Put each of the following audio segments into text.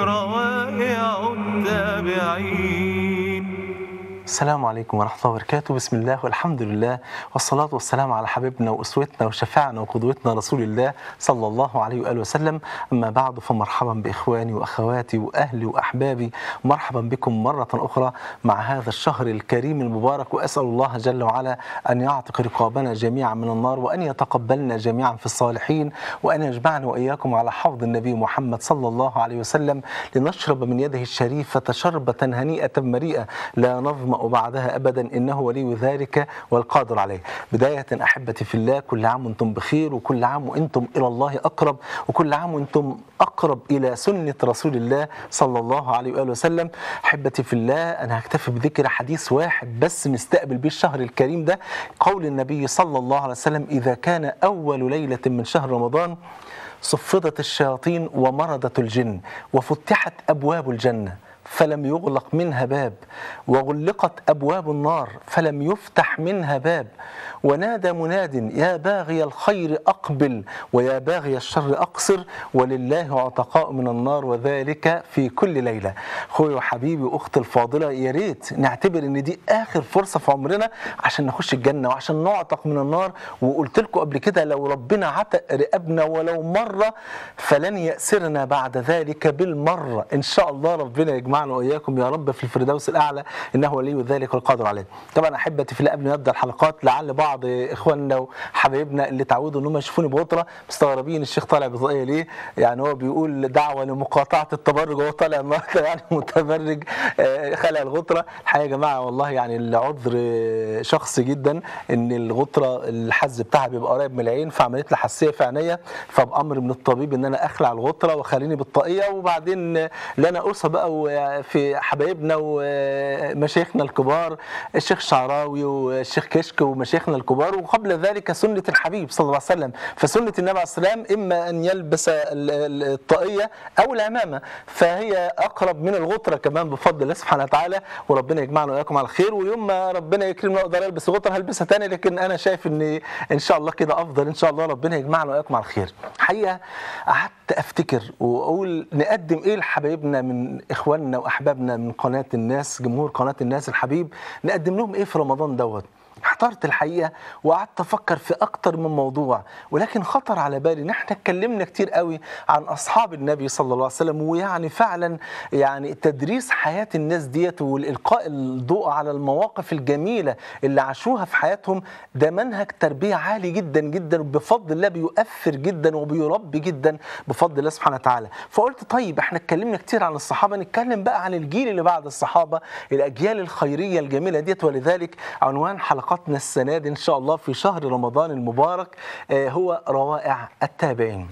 روائع التابعين السلام عليكم ورحمة الله وبركاته بسم الله والحمد لله والصلاة والسلام على حبيبنا وأسوتنا وشفاعنا وقدوتنا رسول الله صلى الله عليه وآله وسلم أما بعد فمرحبا بإخواني وأخواتي وأهلي وأحبابي مرحبا بكم مرة أخرى مع هذا الشهر الكريم المبارك وأسأل الله جل وعلا أن يعتق رقابنا جميعا من النار وأن يتقبلنا جميعا في الصالحين وأن يجمعنا وإياكم على حفظ النبي محمد صلى الله عليه وسلم لنشرب من يده الشريفة شربة هنيئة مريئة لا نظم يظمأ بعدها أبدا إنه ولي ذلك والقادر عليه بداية أحبتي في الله كل عام وأنتم بخير وكل عام وأنتم إلى الله أقرب وكل عام وأنتم أقرب إلى سنة رسول الله صلى الله عليه وآله وسلم أحبتي في الله أنا هكتفي بذكر حديث واحد بس مستقبل به الشهر الكريم ده قول النبي صلى الله عليه وسلم إذا كان أول ليلة من شهر رمضان صفدت الشياطين ومرضت الجن وفتحت أبواب الجنة فلم يغلق منها باب وغلقت أبواب النار فلم يفتح منها باب ونادى مناد يا باغي الخير أقبل ويا باغي الشر أقصر ولله عتقاء من النار وذلك في كل ليلة أخوي وحبيبي أخت الفاضلة يا ريت نعتبر إن دي آخر فرصة في عمرنا عشان نخش الجنة وعشان نعتق من النار وقلت لكم قبل كده لو ربنا عتق رقبنا ولو مرة فلن يأسرنا بعد ذلك بالمرة إن شاء الله ربنا يجمعنا وإياكم يا رب في الفردوس الأعلى إنه ولي ذلك القادر عليه طبعا أحبتي في قبل ما نبدأ الحلقات لعل بعض بعض اخواننا وحبايبنا اللي تعودوا ان هم يشوفوني بغطره مستغربين الشيخ طالع بطاقيه ليه يعني هو بيقول دعوه لمقاطعه التبرج وهو طالع يعني متبرج آه، خلع الغطره الحقيقه يا جماعه والله يعني العذر شخصي جدا ان الغطره الحز بتاعها بيبقى قريب من العين فعملت لي حساسيه في عينيا فبامر من الطبيب ان انا اخلع الغطره واخليني بالطاقيه وبعدين لا انا قصه بقى في حبايبنا ومشايخنا الكبار الشيخ شعراوي والشيخ كشك ومشايخنا الكبار وقبل ذلك سنة الحبيب صلى الله عليه وسلم فسنة النبي عليه السلام إما أن يلبس الطاقية أو العمامة فهي أقرب من الغطرة كمان بفضل الله سبحانه وتعالى وربنا يجمعنا وإياكم على خير ويوم ما ربنا يكرمنا أقدر ألبس الغطرة هلبسها تاني لكن أنا شايف إن إن شاء الله كده أفضل إن شاء الله ربنا يجمعنا وإياكم على خير حقيقة قعدت أفتكر وأقول نقدم إيه لحبايبنا من إخواننا وأحبابنا من قناة الناس جمهور قناة الناس الحبيب نقدم لهم إيه في رمضان دوت احترت الحقيقه وقعدت افكر في اكتر من موضوع ولكن خطر على بالي ان احنا اتكلمنا كتير قوي عن اصحاب النبي صلى الله عليه وسلم ويعني فعلا يعني تدريس حياه الناس ديت والالقاء الضوء على المواقف الجميله اللي عاشوها في حياتهم ده منهج تربيه عالي جدا جدا بفضل الله بيؤثر جدا وبيربي جدا بفضل الله سبحانه وتعالى فقلت طيب احنا اتكلمنا كتير عن الصحابه نتكلم بقى عن الجيل اللي بعد الصحابه الاجيال الخيريه الجميله ديت ولذلك عنوان حلقات حلقتنا السنة دي إن شاء الله في شهر رمضان المبارك آه، هو روائع التابعين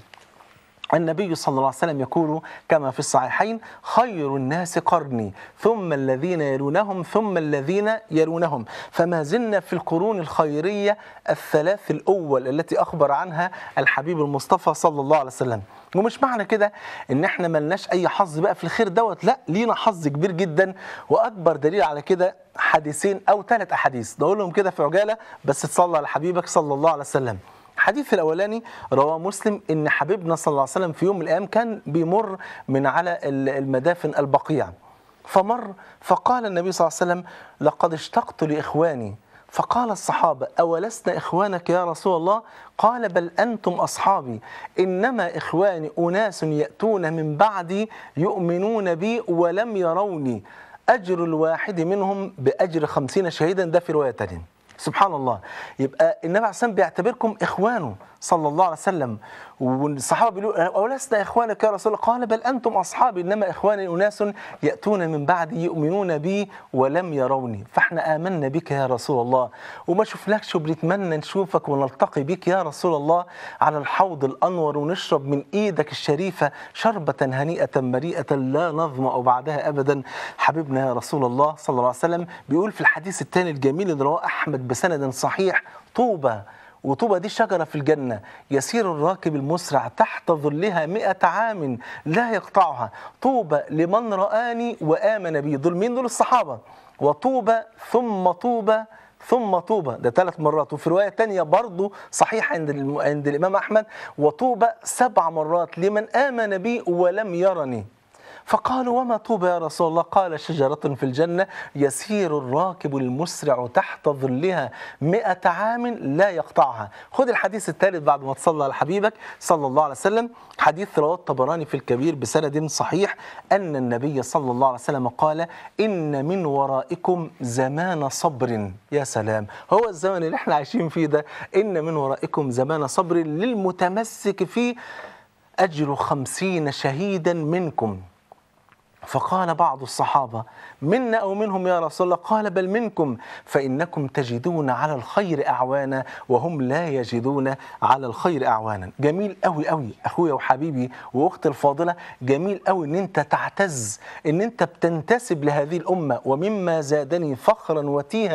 النبي صلى الله عليه وسلم يقول كما في الصحيحين خير الناس قرني ثم الذين يلونهم ثم الذين يلونهم فما زلنا في القرون الخيرية الثلاث الأول التي أخبر عنها الحبيب المصطفى صلى الله عليه وسلم ومش معنى كده ان احنا ملناش اي حظ بقى في الخير دوت لا لينا حظ كبير جدا واكبر دليل على كده حديثين او ثلاث احاديث نقولهم كده في عجاله بس تصلى على حبيبك صلى الله عليه وسلم الحديث الاولاني رواه مسلم ان حبيبنا صلى الله عليه وسلم في يوم من الايام كان بيمر من على المدافن البقيع فمر فقال النبي صلى الله عليه وسلم لقد اشتقت لاخواني فقال الصحابة أولسنا إخوانك يا رسول الله قال بل أنتم أصحابي إنما إخواني أناس يأتون من بعدي يؤمنون بي ولم يروني أجر الواحد منهم بأجر خمسين شهيدا ده في رواية تانية سبحان الله يبقى النبي عليه بيعتبركم اخوانه صلى الله عليه وسلم والصحابه بيقولوا أولسنا إخوانك يا رسول الله قال بل أنتم أصحابي إنما إخواني أناس يأتون من بعدي يؤمنون بي ولم يروني فإحنا آمنا بك يا رسول الله وما شفناكش وبنتمنى نشوفك ونلتقي بك يا رسول الله على الحوض الأنور ونشرب من إيدك الشريفة شربة هنيئة مريئة لا نظمأ بعدها أبدا حبيبنا يا رسول الله صلى الله عليه وسلم بيقول في الحديث الثاني الجميل اللي رواه أحمد بسند صحيح طوبى وطوبى دي شجرة في الجنة يسير الراكب المسرع تحت ظلها مئة عام لا يقطعها طوبى لمن رآني وآمن بي دول مين دول الصحابة وطوبى ثم طوبى ثم طوبى ده ثلاث مرات وفي رواية تانية برضو صحيحة عند, عند الإمام أحمد وطوبى سبع مرات لمن آمن بي ولم يرني فقالوا وما طوبى يا رسول الله قال شجرة في الجنة يسير الراكب المسرع تحت ظلها مئة عام لا يقطعها خذ الحديث الثالث بعد ما تصلى على حبيبك صلى الله عليه وسلم حديث رواه الطبراني في الكبير بسند صحيح أن النبي صلى الله عليه وسلم قال إن من ورائكم زمان صبر يا سلام هو الزمن اللي احنا عايشين فيه ده إن من ورائكم زمان صبر للمتمسك فيه أجر خمسين شهيدا منكم فقال بعض الصحابة منا أو منهم يا رسول الله قال بل منكم فإنكم تجدون على الخير أعوانا وهم لا يجدون على الخير أعوانا جميل أوي أوي أخويا وحبيبي وأختي الفاضلة جميل أوي أن أنت تعتز أن أنت بتنتسب لهذه الأمة ومما زادني فخرا وتيها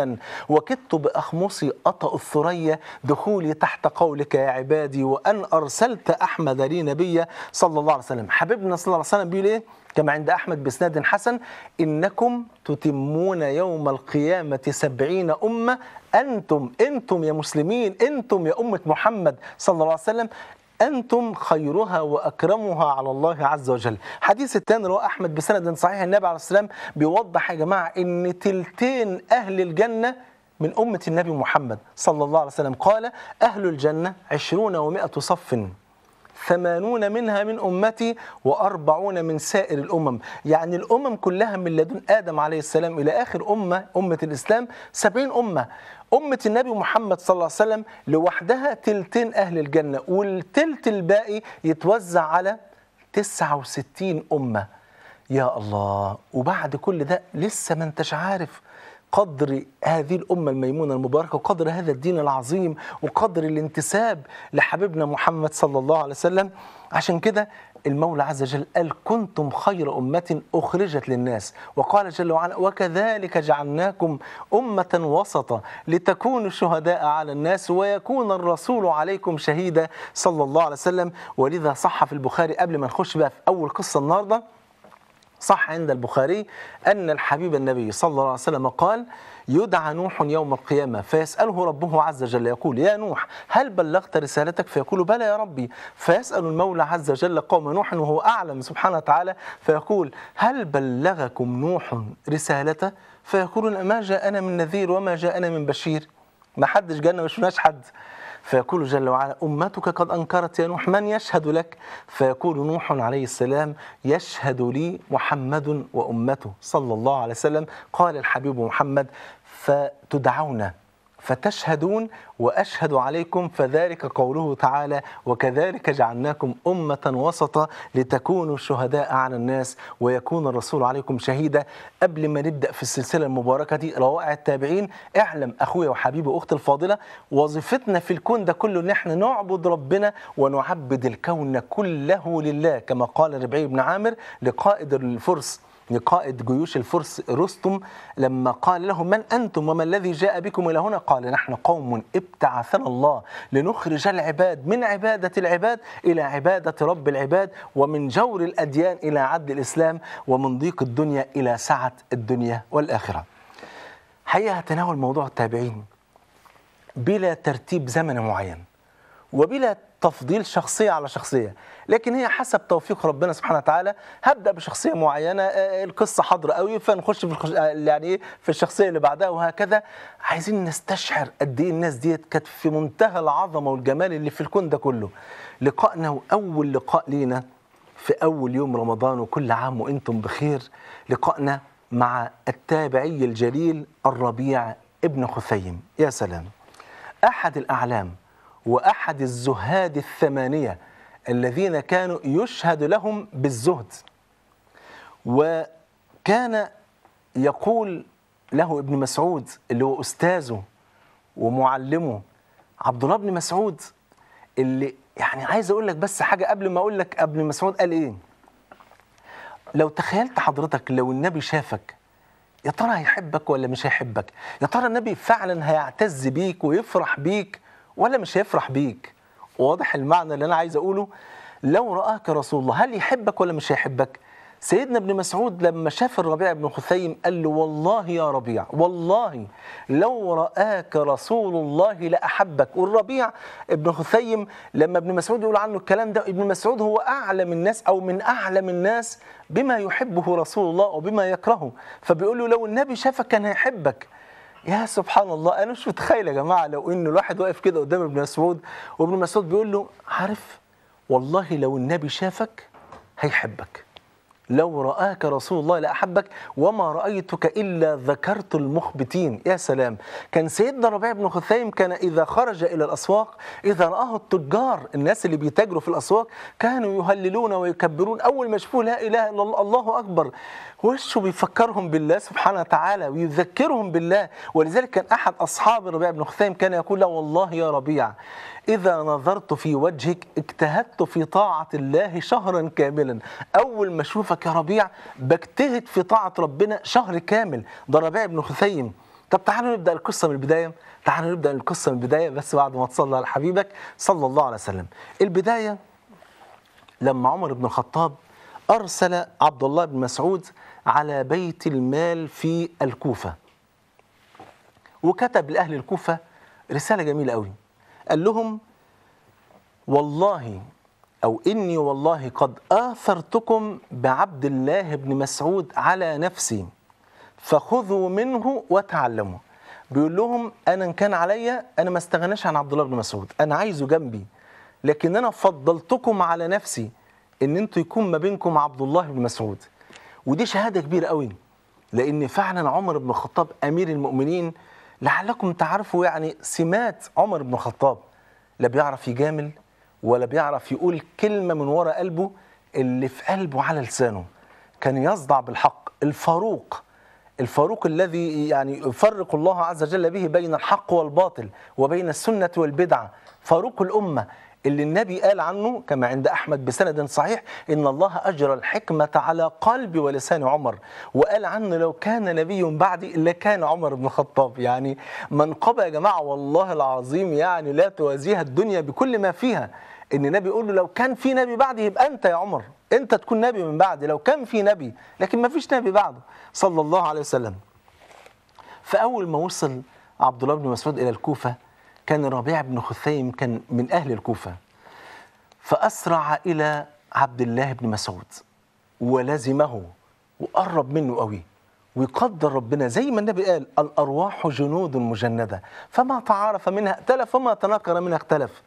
وكدت بأخمصي أطأ الثريا دخولي تحت قولك يا عبادي وأن أرسلت أحمد لي نبيا صلى الله عليه وسلم حبيبنا صلى الله عليه وسلم بيقول إيه كما عند أحمد بإسناد حسن إنكم تتمون يوم القيامة سبعين أمة أنتم أنتم يا مسلمين أنتم يا أمة محمد صلى الله عليه وسلم أنتم خيرها وأكرمها على الله عز وجل حديث الثاني رواه أحمد بسند صحيح النبي عليه الصلاة والسلام بيوضح يا جماعة أن تلتين أهل الجنة من أمة النبي محمد صلى الله عليه وسلم قال أهل الجنة عشرون ومائة صف ثمانون منها من أمتي وأربعون من سائر الأمم يعني الأمم كلها من لدن آدم عليه السلام إلى آخر أمة أمة الإسلام سبعين أمة أمة النبي محمد صلى الله عليه وسلم لوحدها تلتين أهل الجنة والتلت الباقي يتوزع على 69 أمة يا الله وبعد كل ده لسه ما انتش عارف قدر هذه الأمة الميمونة المباركة وقدر هذا الدين العظيم وقدر الانتساب لحبيبنا محمد صلى الله عليه وسلم عشان كده المولى عز وجل قال كنتم خير أمة أخرجت للناس وقال جل وعلا وكذلك جعلناكم أمة وسطة لتكونوا شهداء على الناس ويكون الرسول عليكم شهيدا صلى الله عليه وسلم ولذا صح في البخاري قبل ما نخش بقى في أول قصة النهارده صح عند البخاري أن الحبيب النبي صلى الله عليه وسلم قال يدعى نوح يوم القيامة فيسأله ربه عز وجل يقول يا نوح هل بلغت رسالتك فيقول بلى يا ربي فيسأل المولى عز وجل قوم نوح وهو أعلم سبحانه وتعالى فيقول هل بلغكم نوح رسالته فيقولون ما جاءنا من نذير وما جاءنا من بشير ما حدش جانا ما شفناش حد فيقول جل وعلا أمتك قد أنكرت يا نوح من يشهد لك فيقول نوح عليه السلام يشهد لي محمد وأمته صلى الله عليه وسلم قال الحبيب محمد فتدعون فتشهدون واشهد عليكم فذلك قوله تعالى وكذلك جعلناكم امه وسطة لتكونوا شهداء على الناس ويكون الرسول عليكم شهيدا قبل ما نبدا في السلسله المباركه دي روائع التابعين اعلم اخويا وحبيبي واختي الفاضله وظيفتنا في الكون ده كله ان احنا نعبد ربنا ونعبد الكون كله لله كما قال ربعي بن عامر لقائد الفرس لقائد جيوش الفرس رستم لما قال لهم من أنتم وما الذي جاء بكم إلى هنا قال نحن قوم ابتعثنا الله لنخرج العباد من عبادة العباد إلى عبادة رب العباد ومن جور الأديان إلى عدل الإسلام ومن ضيق الدنيا إلى سعة الدنيا والآخرة حقيقة تناول موضوع التابعين بلا ترتيب زمن معين وبلا تفضيل شخصيه على شخصيه لكن هي حسب توفيق ربنا سبحانه وتعالى هبدا بشخصيه معينه آه، آه، القصه حاضره قوي فنخش في الخش... آه، يعني ايه في الشخصيه اللي بعدها وهكذا عايزين نستشعر قد ايه الناس ديت كانت في منتهى العظمه والجمال اللي في الكون ده كله لقائنا واول لقاء لينا في اول يوم رمضان وكل عام وانتم بخير لقائنا مع التابعي الجليل الربيع ابن خثيم يا سلام احد الاعلام وأحد الزهاد الثمانية الذين كانوا يشهد لهم بالزهد وكان يقول له ابن مسعود اللي هو أستاذه ومعلمه عبد الله بن مسعود اللي يعني عايز أقول لك بس حاجة قبل ما أقول لك ابن مسعود قال إيه لو تخيلت حضرتك لو النبي شافك يا ترى هيحبك ولا مش هيحبك يا ترى النبي فعلا هيعتز بيك ويفرح بيك ولا مش هيفرح بيك واضح المعنى اللي انا عايز اقوله لو راك رسول الله هل يحبك ولا مش هيحبك سيدنا ابن مسعود لما شاف الربيع بن خثيم قال له والله يا ربيع والله لو رآك رسول الله لأحبك والربيع ابن خثيم لما ابن مسعود يقول عنه الكلام ده ابن مسعود هو أعلم الناس أو من أعلم الناس بما يحبه رسول الله وبما يكرهه فبيقول له لو النبي شافك كان هيحبك يا سبحان الله انا مش متخيل يا جماعه لو ان الواحد واقف كده قدام ابن مسعود وابن مسعود بيقول له عارف والله لو النبي شافك هيحبك لو رآك رسول الله لأحبك وما رأيتك إلا ذكرت المخبتين يا سلام كان سيدنا ربيع بن خثيم كان إذا خرج إلى الأسواق إذا رآه التجار الناس اللي بيتاجروا في الأسواق كانوا يهللون ويكبرون أول ما شفوه لا إله إلا الله الله أكبر وشه بيفكرهم بالله سبحانه وتعالى ويذكرهم بالله ولذلك كان أحد أصحاب ربيع بن خثيم كان يقول له والله يا ربيع إذا نظرت في وجهك اجتهدت في طاعة الله شهرا كاملا أول ما أشوفك يا ربيع بجتهد في طاعة ربنا شهر كامل ده ربيع بن خثيم طب تعالوا نبدا القصه من البدايه تعالوا نبدا القصه من البدايه بس بعد ما تصلي على حبيبك صلى الله عليه وسلم البدايه لما عمر بن الخطاب ارسل عبد الله بن مسعود على بيت المال في الكوفه وكتب لاهل الكوفه رساله جميله قوي قال لهم والله أو إني والله قد آثرتكم بعبد الله بن مسعود على نفسي فخذوا منه وتعلموا بيقول لهم أنا إن كان عليا أنا ما استغناش عن عبد الله بن مسعود أنا عايزه جنبي لكن أنا فضلتكم على نفسي إن أنتوا يكون ما بينكم عبد الله بن مسعود ودي شهادة كبيرة قوي لأن فعلا عمر بن الخطاب أمير المؤمنين لعلكم تعرفوا يعني سمات عمر بن الخطاب لا بيعرف يجامل ولا بيعرف يقول كلمة من ورا قلبه اللي في قلبه على لسانه كان يصدع بالحق الفاروق الفاروق الذي يعني يفرق الله عز وجل به بين الحق والباطل وبين السنة والبدعة فاروق الأمة اللي النبي قال عنه كما عند أحمد بسند صحيح إن الله أجرى الحكمة على قلب ولسان عمر وقال عنه لو كان نبي بعدي لكان عمر بن الخطاب يعني منقبة يا جماعة والله العظيم يعني لا توازيها الدنيا بكل ما فيها ان النبي يقول له لو كان في نبي بعدي يبقى انت يا عمر انت تكون نبي من بعدي لو كان في نبي لكن ما فيش نبي بعده صلى الله عليه وسلم فاول ما وصل عبد الله بن مسعود الى الكوفه كان ربيع بن خثيم كان من أهل الكوفة فأسرع إلى عبد الله بن مسعود ولزمه وقرب منه قوي ويقدر ربنا زي ما النبي قال الأرواح جنود مجندة فما تعارف منها ائتلف وما تناكر منها اختلف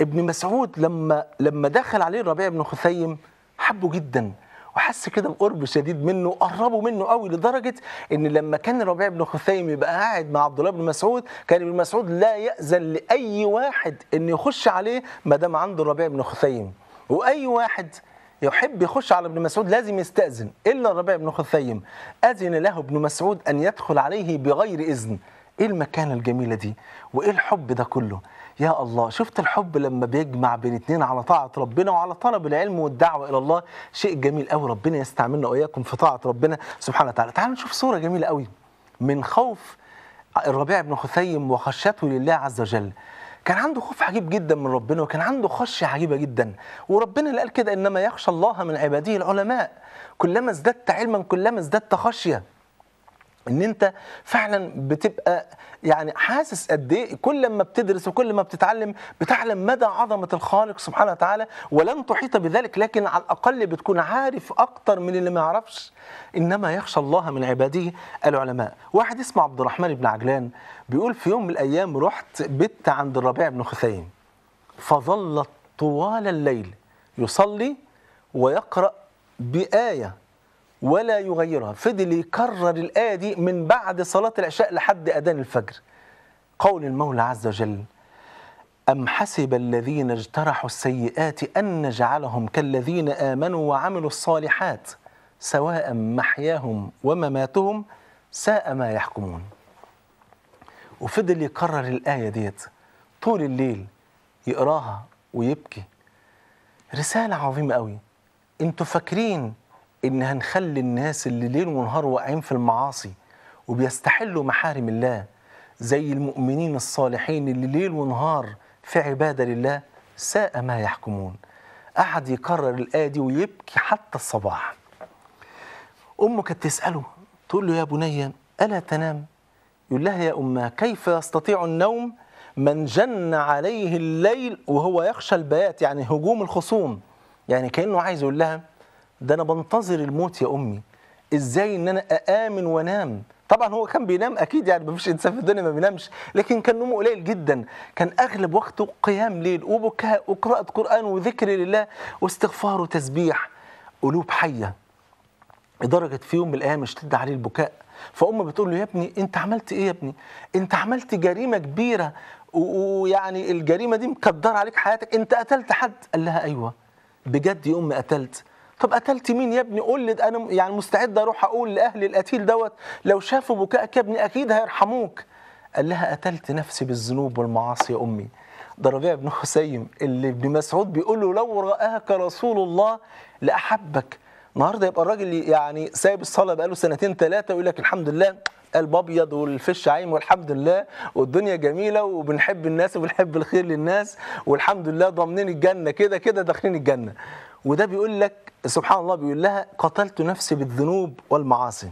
ابن مسعود لما لما دخل عليه ربيع بن خثيم حبه جدا وحس كده بقرب شديد منه قربوا منه قوي لدرجه ان لما كان ربيع بن خثيم يبقى قاعد مع عبد الله بن مسعود كان ابن مسعود لا ياذن لاي واحد ان يخش عليه ما دام عنده ربيع بن خثيم واي واحد يحب يخش على ابن مسعود لازم يستأذن إلا الربيع بن خثيم أذن له ابن مسعود أن يدخل عليه بغير إذن إيه المكانة الجميلة دي وإيه الحب ده كله يا الله شفت الحب لما بيجمع بين اتنين على طاعة ربنا وعلى طلب العلم والدعوة إلى الله شيء جميل قوي ربنا يستعملنا وإياكم في طاعة ربنا سبحانه وتعالى تعالوا نشوف صورة جميلة قوي من خوف الربيع بن خثيم وخشيته لله عز وجل كان عنده خوف عجيب جدا من ربنا وكان عنده خشية عجيبة جدا وربنا اللي قال كده إنما يخشى الله من عباده العلماء كلما ازددت علما كلما ازددت خشية ان انت فعلا بتبقى يعني حاسس قد ايه كل ما بتدرس وكل ما بتتعلم بتعلم مدى عظمه الخالق سبحانه وتعالى ولن تحيط بذلك لكن على الاقل بتكون عارف اكتر من اللي ما يعرفش انما يخشى الله من عباده العلماء واحد اسمه عبد الرحمن بن عجلان بيقول في يوم من الايام رحت بت عند الربيع بن خثيم فظل طوال الليل يصلي ويقرا بايه ولا يغيرها فضل يكرر الآية دي من بعد صلاة العشاء لحد أذان الفجر قول المولى عز وجل أم حسب الذين اجترحوا السيئات أن نجعلهم كالذين آمنوا وعملوا الصالحات سواء محياهم ومماتهم ساء ما يحكمون وفضل يكرر الآية ديت طول الليل يقراها ويبكي رسالة عظيمة قوي انتوا فاكرين ان هنخلي الناس اللي ليل ونهار واقعين في المعاصي وبيستحلوا محارم الله زي المؤمنين الصالحين اللي ليل ونهار في عباده لله ساء ما يحكمون قعد يكرر الايه دي ويبكي حتى الصباح امه كانت تساله تقول له يا بني الا تنام يقول لها يا امه كيف يستطيع النوم من جن عليه الليل وهو يخشى البيات يعني هجوم الخصوم يعني كانه عايز يقول لها ده انا بنتظر الموت يا امي ازاي ان انا اامن وانام طبعا هو كان بينام اكيد يعني مفيش انسان في الدنيا ما بينامش لكن كان نومه قليل جدا كان اغلب وقته قيام ليل وبكاء وقراءه قران وذكر لله واستغفار وتسبيح قلوب حيه لدرجه في يوم من الايام اشتد عليه البكاء فامه بتقول له يا ابني انت عملت ايه يا ابني انت عملت جريمه كبيره ويعني الجريمه دي مكدرة عليك حياتك انت قتلت حد قال لها ايوه بجد يا امي قتلت طب قتلت مين يا ابني قول لي انا يعني مستعد اروح اقول لاهل القتيل دوت لو شافوا بكائك يا ابني اكيد هيرحموك قال لها قتلت نفسي بالذنوب والمعاصي يا امي ده ربيع بن خسيم اللي ابن مسعود بيقول له لو رآك رسول الله لاحبك النهارده يبقى الراجل يعني سايب الصلاه بقاله سنتين ثلاثه ويقول لك الحمد لله قلب ابيض والفش عايم والحمد لله والدنيا جميله وبنحب الناس وبنحب الخير للناس والحمد لله ضامنين الجنه كده كده داخلين الجنه وده بيقول لك سبحان الله بيقول لها قتلت نفسي بالذنوب والمعاصي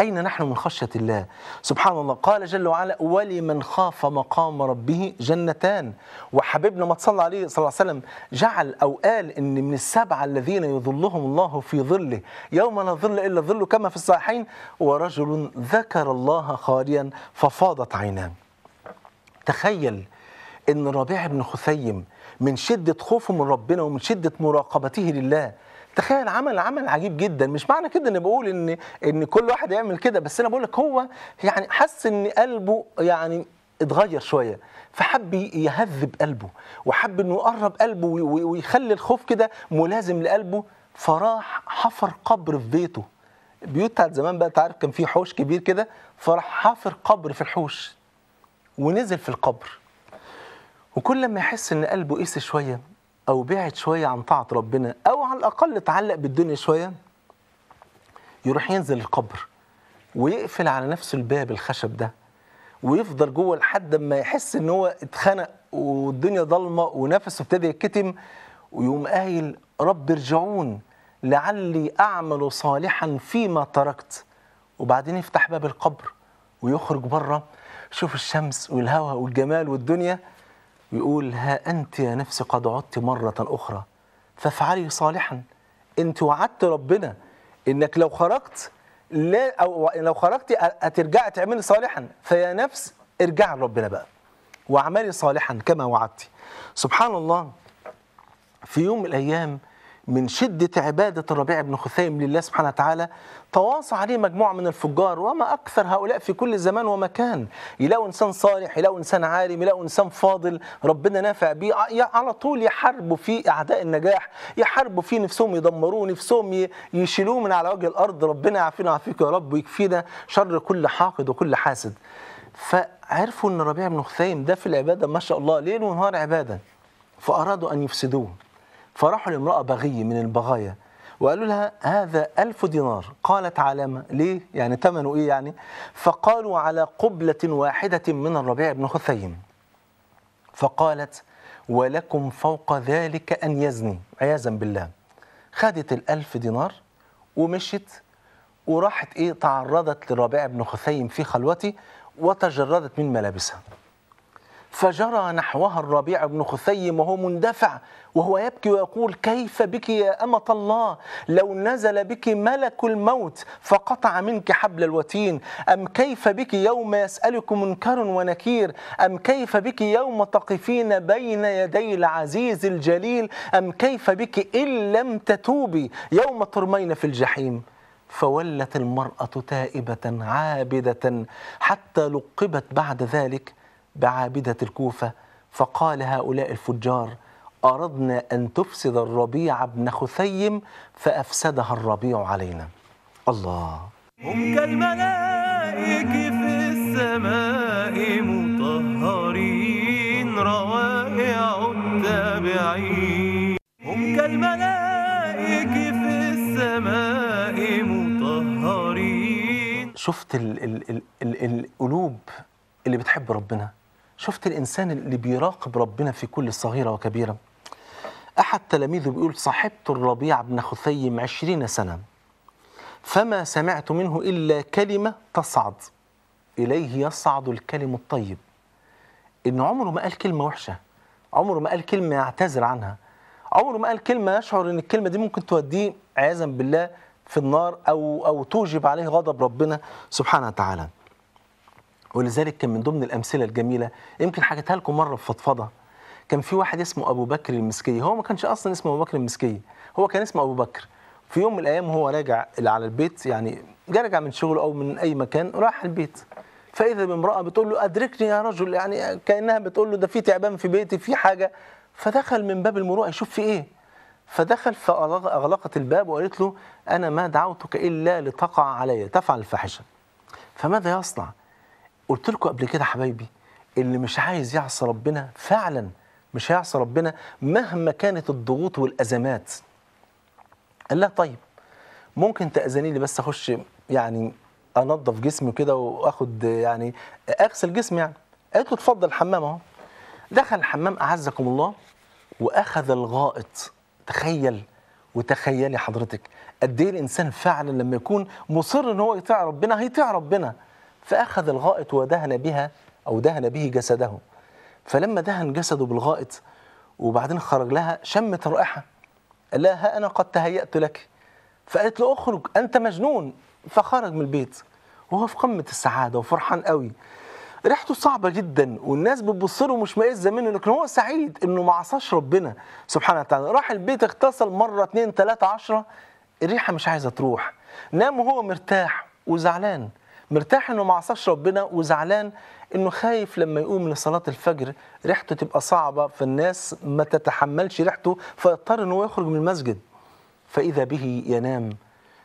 أين نحن من خشية الله سبحان الله قال جل وعلا ولمن خاف مقام ربه جنتان وحبيبنا ما تصلى عليه صلى الله عليه وسلم جعل أو قال إن من السبعة الذين يظلهم الله في ظله يوم لا ظل إلا ظله كما في الصحيحين ورجل ذكر الله خاليا ففاضت عيناه تخيل إن ربيع بن خثيم من شدة خوفه من ربنا ومن شدة مراقبته لله تخيل عمل عمل عجيب جدا مش معنى كده ان بقول ان ان كل واحد يعمل كده بس انا بقول لك هو يعني حس ان قلبه يعني اتغير شويه فحب يهذب قلبه وحب انه يقرب قلبه ويخلي الخوف كده ملازم لقلبه فراح حفر قبر في بيته بيوت بتاعت زمان بقى تعرف كان في حوش كبير كده فراح حافر قبر في الحوش ونزل في القبر وكل لما يحس ان قلبه قيس شويه او بعد شويه عن طاعه ربنا او على الاقل اتعلق بالدنيا شويه يروح ينزل القبر ويقفل على نفسه الباب الخشب ده ويفضل جوه لحد ما يحس ان هو اتخنق والدنيا ضلمه ونفسه ابتدى يتكتم ويقوم قايل رب ارجعون لعلي اعمل صالحا فيما تركت وبعدين يفتح باب القبر ويخرج بره شوف الشمس والهواء والجمال والدنيا يقول ها أنت يا نفس قد عدت مرة أخرى فافعلي صالحا أنت وعدت ربنا إنك لو خرجت لا أو لو خرجت هترجعي تعملي صالحا فيا نفس ارجعي لربنا بقى واعملي صالحا كما وعدتي سبحان الله في يوم من الأيام من شدة عبادة الربيع بن خثيم لله سبحانه وتعالى تواصى عليه مجموعة من الفجار وما أكثر هؤلاء في كل زمان ومكان يلاقوا إنسان صالح يلاقوا إنسان عالم يلاقوا إنسان فاضل ربنا نافع بيه على طول يحاربوا في أعداء النجاح يحاربوا في نفسهم يدمروه نفسهم يشيلوه من على وجه الأرض ربنا يعافينا ويعافيك يا رب ويكفينا شر كل حاقد وكل حاسد فعرفوا إن ربيع بن خثيم ده في العبادة ما شاء الله ليل ونهار عبادة فأرادوا أن يفسدوه فراحوا لامرأة بغي من البغايا وقالوا لها هذا ألف دينار قالت علامة ليه يعني تمنوا إيه يعني فقالوا على قبلة واحدة من الربيع بن خثيم فقالت ولكم فوق ذلك أن يزني عياذا بالله خدت الألف دينار ومشت وراحت إيه تعرضت لربيع بن خثيم في خلوتي وتجردت من ملابسها فجرى نحوها الربيع بن خثيم وهو مندفع وهو يبكي ويقول كيف بك يا أمة الله لو نزل بك ملك الموت فقطع منك حبل الوتين أم كيف بك يوم يسألك منكر ونكير أم كيف بك يوم تقفين بين يدي العزيز الجليل أم كيف بك إن لم تتوبي يوم ترمين في الجحيم فولت المرأة تائبة عابدة حتى لقبت بعد ذلك بعابدة الكوفة فقال هؤلاء الفجار أردنا أن تفسد الربيع بن خثيم فأفسدها الربيع علينا الله هم كالملائكة في السماء مطهرين روائع التابعين هم كالملائكة في السماء مطهرين شفت ال ال ال ال القلوب اللي بتحب ربنا شفت الإنسان اللي بيراقب ربنا في كل صغيرة وكبيرة أحد تلاميذه بيقول صاحبت الربيع بن خثيم عشرين سنة فما سمعت منه إلا كلمة تصعد إليه يصعد الكلم الطيب إن عمره ما قال كلمة وحشة عمره ما قال كلمة يعتذر عنها عمره ما قال كلمة يشعر إن الكلمة دي ممكن توديه عياذا بالله في النار أو أو توجب عليه غضب ربنا سبحانه وتعالى ولذلك كان من ضمن الامثله الجميله يمكن حكيتها لكم مره في فضفضه كان في واحد اسمه ابو بكر المسكي هو ما كانش اصلا اسمه ابو بكر المسكي هو كان اسمه ابو بكر في يوم من الايام هو راجع على البيت يعني راجع من شغله او من اي مكان راح البيت فاذا بامراه بتقول له ادركني يا رجل يعني كانها بتقول له ده في تعبان في بيتي في حاجه فدخل من باب المروءه يشوف في ايه فدخل فاغلقت الباب وقالت له انا ما دعوتك الا لتقع علي تفعل الفاحشه فماذا يصنع؟ قلت لكم قبل كده حبايبي اللي مش عايز يعصي ربنا فعلا مش هيعصي ربنا مهما كانت الضغوط والازمات قال لها طيب ممكن تاذني لي بس اخش يعني انظف جسمي كده واخد يعني اغسل جسمي يعني قالت له اتفضل الحمام اهو دخل الحمام اعزكم الله واخذ الغائط تخيل وتخيلي حضرتك قد ايه الانسان فعلا لما يكون مصر ان هو يطيع ربنا هيطيع ربنا فأخذ الغائط ودهن بها أو دهن به جسده فلما دهن جسده بالغائط وبعدين خرج لها شمت رائحة قال لها ها أنا قد تهيأت لك فقالت له اخرج أنت مجنون فخرج من البيت وهو في قمة السعادة وفرحان قوي ريحته صعبة جدا والناس بتبص له مشمئزة منه لكن هو سعيد انه ما عصاش ربنا سبحانه وتعالى راح البيت اغتسل مرة اتنين تلاتة عشرة الريحة مش عايزة تروح نام وهو مرتاح وزعلان مرتاح انه ما عصاش ربنا وزعلان انه خايف لما يقوم لصلاه الفجر ريحته تبقى صعبه فالناس ما تتحملش ريحته فيضطر ان هو يخرج من المسجد فاذا به ينام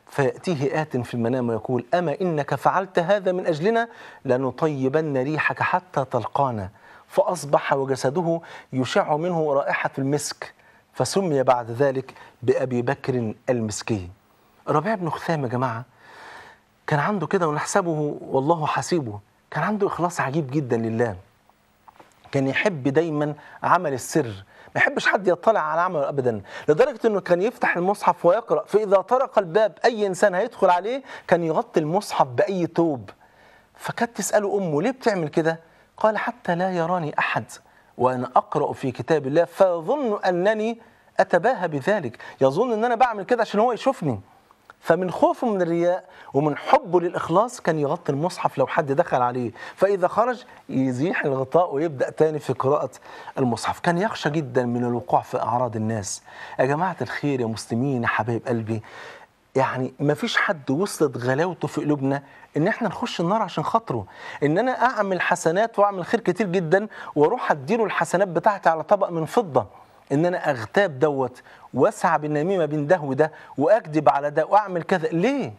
فيأتيه آت في المنام ويقول أما إنك فعلت هذا من أجلنا لنطيبن ريحك حتى تلقانا فأصبح وجسده يشع منه رائحة المسك فسمي بعد ذلك بأبي بكر المسكي ربيع بن خثام يا جماعة كان عنده كده ونحسبه والله حسيبه كان عنده إخلاص عجيب جدا لله كان يحب دايما عمل السر ما يحبش حد يطلع على عمله ابدا لدرجه انه كان يفتح المصحف ويقرا فاذا طرق الباب اي انسان هيدخل عليه كان يغطي المصحف باي توب فكانت تساله امه ليه بتعمل كده قال حتى لا يراني احد وانا اقرا في كتاب الله فيظن انني اتباهى بذلك يظن ان انا بعمل كده عشان هو يشوفني فمن خوفه من الرياء ومن حبه للإخلاص كان يغطي المصحف لو حد دخل عليه فإذا خرج يزيح الغطاء ويبدأ تاني في قراءة المصحف كان يخشى جدا من الوقوع في أعراض الناس يا جماعة الخير يا مسلمين يا حبايب قلبي يعني ما فيش حد وصلت غلاوته في قلوبنا ان احنا نخش النار عشان خاطره ان انا اعمل حسنات واعمل خير كتير جدا واروح اديله الحسنات بتاعتي على طبق من فضه ان انا اغتاب دوت واسعى بالنميمه بين ده وده واكذب على ده واعمل كذا ليه؟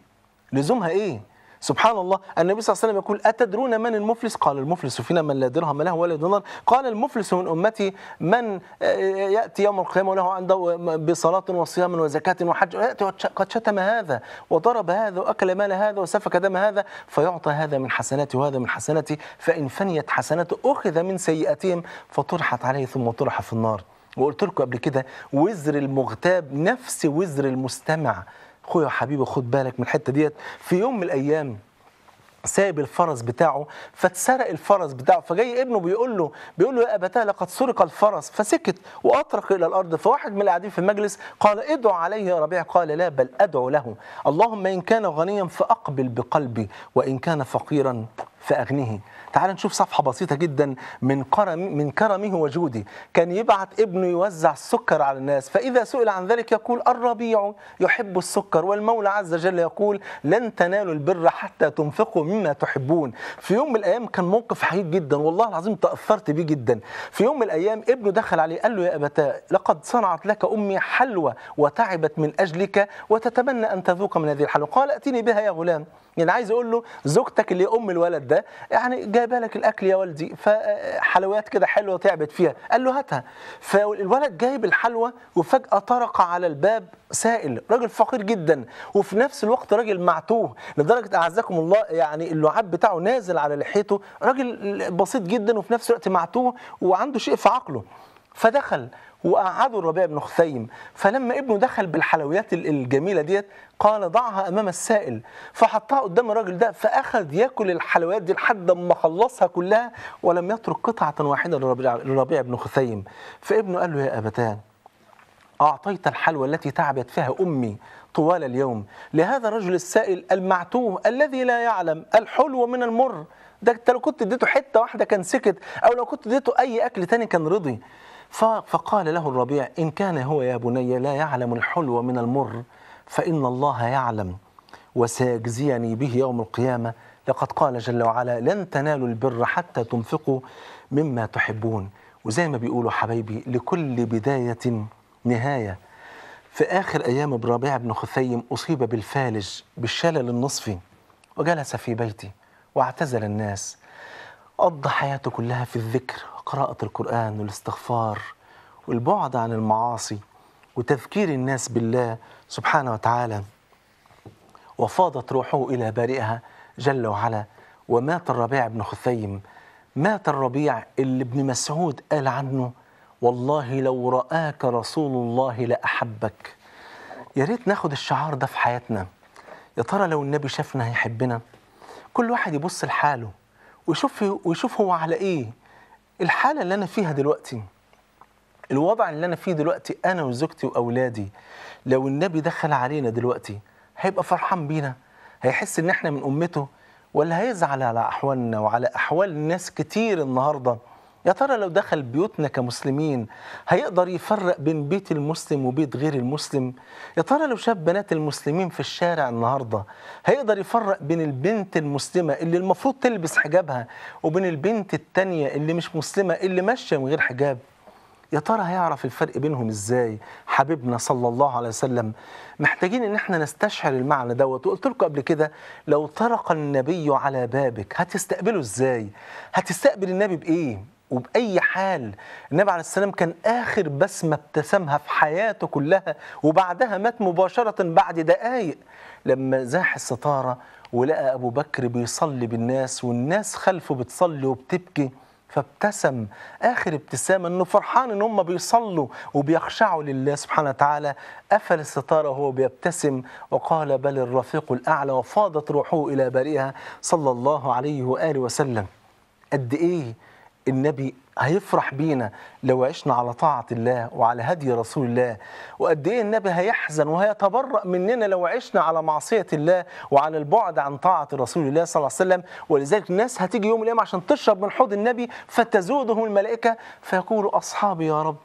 لزومها ايه؟ سبحان الله النبي صلى الله عليه وسلم يقول أتدرون من المفلس قال المفلس فينا من لا درهم له ولا دينار قال المفلس من أمتي من آه، آه، يأتي يوم القيامة وله عنده بصلاة وصيام وزكاة وحج يأتي قد شتم هذا وضرب هذا وأكل مال هذا وسفك دم هذا فيعطى هذا من حسناته وهذا من حسناته فإن فنيت حسناته أخذ من سيئاتهم فطرحت عليه ثم طرح في النار وقلت لكم قبل كده وزر المغتاب نفس وزر المستمع اخويا وحبيبي خد بالك من الحته ديت في يوم من الايام سايب الفرس بتاعه فاتسرق الفرس بتاعه فجاي ابنه بيقول له بيقول له يا ابتاه لقد سرق الفرس فسكت واطرق الى الارض فواحد من القاعدين في المجلس قال ادعو عليه يا ربيع قال لا بل ادعو له اللهم ان كان غنيا فاقبل بقلبي وان كان فقيرا فأغنه تعال نشوف صفحة بسيطة جدا من كرم من كرمه وجوده كان يبعت ابنه يوزع السكر على الناس فإذا سئل عن ذلك يقول الربيع يحب السكر والمولى عز وجل يقول لن تنالوا البر حتى تنفقوا مما تحبون في يوم من الأيام كان موقف حقيقي جدا والله العظيم تأثرت بيه جدا في يوم من الأيام ابنه دخل عليه قال له يا أبتاه لقد صنعت لك أمي حلوى وتعبت من أجلك وتتمنى أن تذوق من هذه الحلوى قال أتيني بها يا غلام يعني عايز اقول له زوجتك اللي ام الولد ده يعني جايبه لك الاكل يا والدي فحلويات كده حلوه تعبت فيها قال له هاتها فالولد جايب الحلوى وفجاه طرق على الباب سائل راجل فقير جدا وفي نفس الوقت راجل معتوه لدرجه اعزكم الله يعني اللعاب بتاعه نازل على لحيته راجل بسيط جدا وفي نفس الوقت معتوه وعنده شيء في عقله فدخل وقعدوا الربيع بن خثيم فلما ابنه دخل بالحلويات الجميله ديت قال ضعها امام السائل فحطها قدام الراجل ده فاخذ ياكل الحلويات دي لحد ما خلصها كلها ولم يترك قطعه واحده للربيع بن خثيم فابنه قال له يا ابتاه أعطيت الحلوى التي تعبت فيها أمي طوال اليوم لهذا الرجل السائل المعتوه الذي لا يعلم الحلو من المر ده لو كنت اديته حتة واحدة كان سكت أو لو كنت اديته أي أكل تاني كان رضي فقال له الربيع إن كان هو يا بني لا يعلم الحلو من المر فإن الله يعلم وسيجزيني به يوم القيامة لقد قال جل وعلا لن تنالوا البر حتى تنفقوا مما تحبون وزي ما بيقولوا حبايبي لكل بداية نهاية في آخر أيام الربيع بن خثيم أصيب بالفالج بالشلل النصفي وجلس في بيته واعتزل الناس قضى حياته كلها في الذكر قراءة القرآن والاستغفار والبعد عن المعاصي وتذكير الناس بالله سبحانه وتعالى وفاضت روحه إلى بارئها جل وعلا ومات الربيع بن خثيم مات الربيع اللي ابن مسعود قال عنه والله لو رآك رسول الله لأحبك يا ريت ناخد الشعار ده في حياتنا يا ترى لو النبي شافنا هيحبنا كل واحد يبص لحاله ويشوف ويشوف هو على ايه الحاله اللي انا فيها دلوقتي الوضع اللي انا فيه دلوقتي انا وزوجتي واولادي لو النبي دخل علينا دلوقتي هيبقى فرحان بينا هيحس ان احنا من امته ولا هيزعل على احوالنا وعلى احوال ناس كتير النهارده يا ترى لو دخل بيوتنا كمسلمين هيقدر يفرق بين بيت المسلم وبيت غير المسلم يا ترى لو شاف بنات المسلمين في الشارع النهارده هيقدر يفرق بين البنت المسلمه اللي المفروض تلبس حجابها وبين البنت التانيه اللي مش مسلمه اللي ماشيه من غير حجاب يا ترى هيعرف الفرق بينهم ازاي حبيبنا صلى الله عليه وسلم محتاجين ان احنا نستشعر المعنى دوت وقلت لكم قبل كده لو طرق النبي على بابك هتستقبله ازاي هتستقبل النبي بايه وباي حال النبي عليه السلام كان اخر بسمه ابتسمها في حياته كلها وبعدها مات مباشره بعد دقائق لما زاح الستاره ولقى ابو بكر بيصلي بالناس والناس خلفه بتصلي وبتبكي فابتسم اخر ابتسامه انه فرحان ان هم بيصلوا وبيخشعوا لله سبحانه وتعالى قفل الستاره وهو بيبتسم وقال بل الرفيق الاعلى وفاضت روحه الى بريها صلى الله عليه واله وسلم قد ايه النبي هيفرح بينا لو عشنا على طاعة الله وعلى هدي رسول الله وقد ايه النبي هيحزن وهيتبرأ مننا لو عشنا على معصية الله وعلى البعد عن طاعة رسول الله صلى الله عليه وسلم ولذلك الناس هتيجي يوم القيامة عشان تشرب من حوض النبي فتزودهم الملائكة فيقول أصحابي يا رب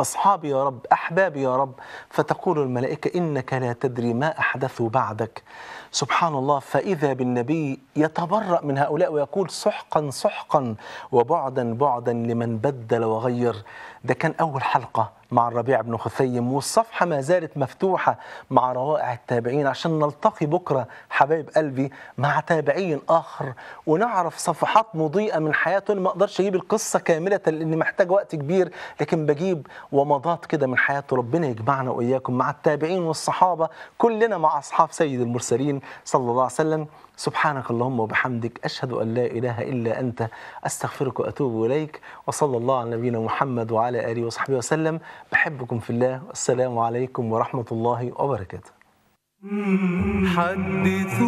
أصحابي يا رب أحبابي يا رب فتقول الملائكة إنك لا تدري ما أحدث بعدك سبحان الله فإذا بالنبي يتبرأ من هؤلاء ويقول سحقا سحقا وبعدا بعدا لمن بدل وغير ده كان أول حلقة مع الربيع بن خثيم والصفحة ما زالت مفتوحة مع روائع التابعين عشان نلتقي بكرة حبايب قلبي مع تابعين آخر ونعرف صفحات مضيئة من حياته أنا ما أقدرش أجيب القصة كاملة لأن محتاج وقت كبير لكن بجيب ومضات كده من حياته ربنا يجمعنا وإياكم مع التابعين والصحابة كلنا مع أصحاب سيد المرسلين صلى الله عليه وسلم سبحانك اللهم وبحمدك أشهد أن لا إله إلا أنت أستغفرك وأتوب إليك وصلى الله على نبينا محمد وعلى آله وصحبه وسلم بحبكم في الله والسلام عليكم ورحمة الله وبركاته